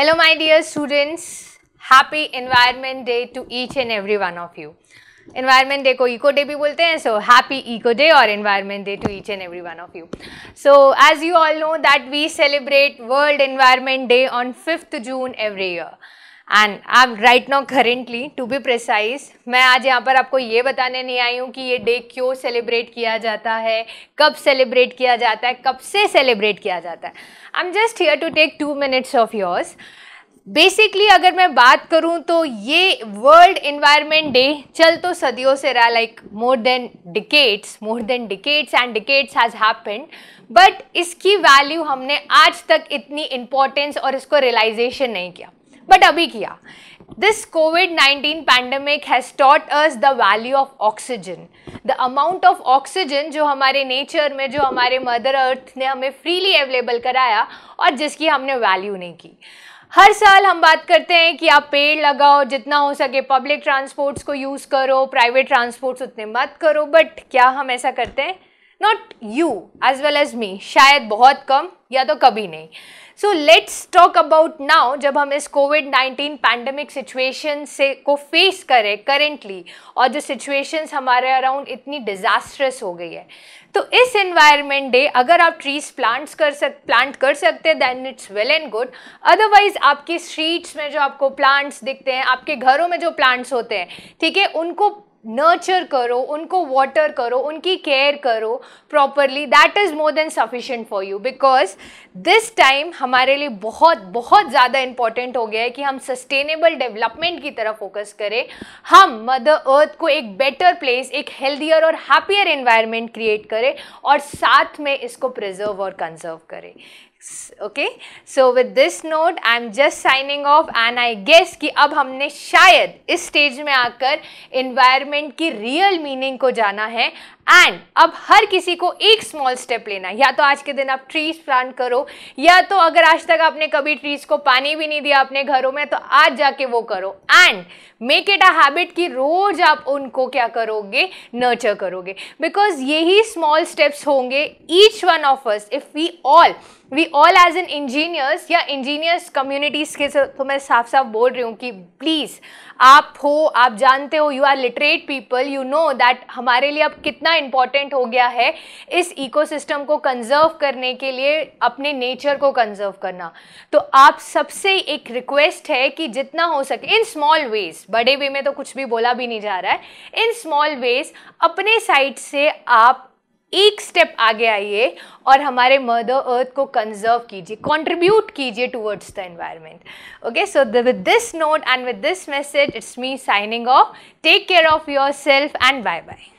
Hello, my dear students. Happy Environment Day to each and every one of you. Environment Day ko Eco Day bhi bolte hain. So, happy Eco Day or Environment Day to each and every one of you. So, as you all know that we celebrate World Environment Day on 5th June every year. And I right now currently to be precise मैं आज यहाँ पर आपको ये बताने नहीं आई हूँ कि ये डे क्यों सेलिब्रेट किया जाता है कब सेलिब्रेट किया जाता है कब से सेलिब्रेट किया जाता है I am just here to take two minutes of yours basically अगर मैं बात करूँ तो ये वर्ल्ड इन्वायरमेंट डे चल तो सदियों से रहा like more than decades more than decades and decades has happen but इसकी वैल्यू हमने आज तक इतनी इम्पोर्टेंस और इसको रियलाइजेशन नहीं किया बट अभी किया this COVID 19 pandemic has taught us the value of oxygen the amount of oxygen जो हमारे नेचर में जो हमारे मदर अर्थ ने हमें फ्रीली अवेलेबल कराया और जिसकी हमने वैल्यू नहीं की हर साल हम बात करते हैं कि आप पेड़ लगाओ जितना हो सके पब्लिक ट्रांसपोर्ट्स को यूज़ करो प्राइवेट ट्रांसपोर्ट्स उतने मत करो बट क्या हम ऐसा करते हैं not you as well as me शायद बहुत कम या तो कभी नहीं so let's talk about now जब हम इस कोविड नाइन्टीन पैंडमिक सिचुएशन से को फेस करें करेंटली और जो सिचुएशंस हमारे अराउंड इतनी डिज़ास्ट्रस हो गई है तो इस इन्वायरमेंट डे अगर आप ट्रीज प्लांट्स कर सक प्लांट कर सकते हैं then it's well and good otherwise आपकी स्ट्रीट्स में जो आपको प्लांट्स दिखते हैं आपके घरों में जो प्लांट्स होते हैं ठीक है उनको नर्चर करो उनको वाटर करो उनकी केयर करो properly that is more than sufficient for you because this time हमारे लिए बहुत बहुत ज़्यादा इम्पॉर्टेंट हो गया है कि हम सस्टेनेबल डेवलपमेंट की तरफ फोकस करें हम मदर अर्थ को एक बेटर प्लेस एक हेल्दियर और हैप्पियर इन्वायरमेंट क्रिएट करें और साथ में इसको प्रिजर्व और कंजर्व करें okay so with this note I am just signing off and I guess कि अब हमने शायद इस स्टेज में आकर इन्वायरमेंट स्टेटमेंट की रियल मीनिंग को जाना है एंड अब हर किसी को एक स्मॉल स्टेप लेना या तो आज के दिन आप ट्रीज प्लांट करो या तो अगर आज तक आपने कभी ट्रीज को पानी भी नहीं दिया अपने घरों में तो आज जाके वो करो and make it a habit कि रोज आप उनको क्या करोगे नर्चर करोगे बिकॉज यही स्मॉल स्टेप्स होंगे each one of us if we all we all as an engineers या इंजीनियर्स कम्युनिटीज़ के तो मैं साफ साफ बोल रही हूँ कि प्लीज़ आप हो आप जानते हो you are literate people you know that हमारे लिए अब कितना इंपॉर्टेंट हो गया है इस इकोसिस्टम को कंजर्व करने के लिए अपने नेचर को कंजर्व करना तो आप सबसे एक रिक्वेस्ट है कि जितना हो सके इन स्मॉल वेज बड़े वे में तो कुछ भी बोला भी नहीं जा रहा है इन स्मॉल वेज अपने साइड से आप एक स्टेप आगे आइए और हमारे मदर अर्थ को कंजर्व कीजिए कंट्रीब्यूट कीजिए towards the environment okay so with this note and with this message it's me signing off take care of yourself and bye bye